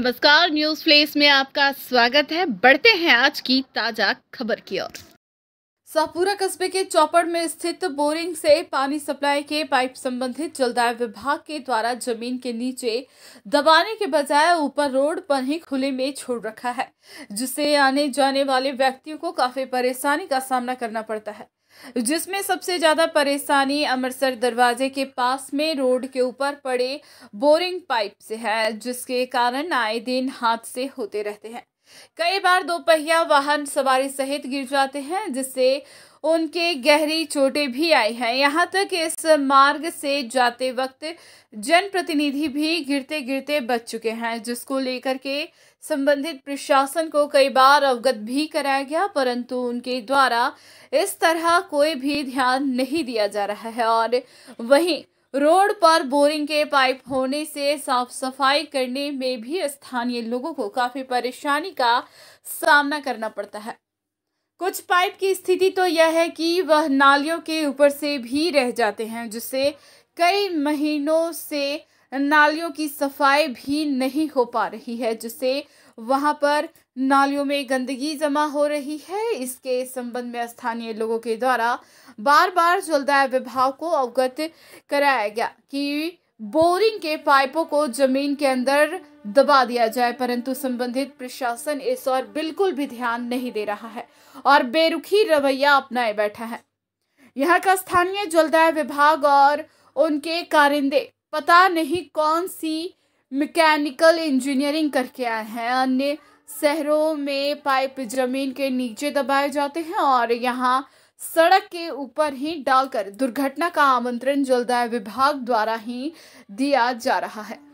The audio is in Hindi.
नमस्कार न्यूज प्लेस में आपका स्वागत है बढ़ते हैं आज की ताजा खबर की ओर शाहपुरा कस्बे के चौपड़ में स्थित बोरिंग से पानी सप्लाई के पाइप संबंधित जलदाय विभाग के द्वारा जमीन के नीचे दबाने के बजाय ऊपर रोड पर ही खुले में छोड़ रखा है जिससे आने जाने वाले व्यक्तियों को काफी परेशानी का सामना करना पड़ता है जिसमें सबसे ज़्यादा परेशानी अमृतसर दरवाजे के पास में रोड के ऊपर पड़े बोरिंग पाइप से है जिसके कारण आए दिन हादसे होते रहते हैं कई बार दोपहिया वाहन सवारी सहित गिर जाते हैं जिससे उनके गहरी चोटें भी आई हैं यहाँ तक इस मार्ग से जाते वक्त जनप्रतिनिधि भी गिरते गिरते बच चुके हैं जिसको लेकर के संबंधित प्रशासन को कई बार अवगत भी कराया गया परंतु उनके द्वारा इस तरह कोई भी ध्यान नहीं दिया जा रहा है और वहीं रोड पर बोरिंग के पाइप होने से साफ सफाई करने में भी स्थानीय लोगों को काफी परेशानी का सामना करना पड़ता है कुछ पाइप की स्थिति तो यह है कि वह नालियों के ऊपर से भी रह जाते हैं जिससे कई महीनों से नालियों की सफाई भी नहीं हो पा रही है जिससे वहां पर नालियों में गंदगी जमा हो रही है इसके संबंध में स्थानीय लोगों के द्वारा बार बार जलदाय विभाग को अवगत कराया गया कि बोरिंग के पाइपों को जमीन के अंदर दबा दिया जाए परंतु संबंधित प्रशासन इस और बिल्कुल भी ध्यान नहीं दे रहा है और बेरुखी रवैया अपनाए बैठा है यहाँ का स्थानीय जलदाय विभाग और उनके कारिंदे पता नहीं कौन सी मैकेनिकल इंजीनियरिंग करके आए हैं अन्य शहरों में पाइप जमीन के नीचे दबाए जाते हैं और यहाँ सड़क के ऊपर ही डालकर दुर्घटना का आमंत्रण जलदाय विभाग द्वारा ही दिया जा रहा है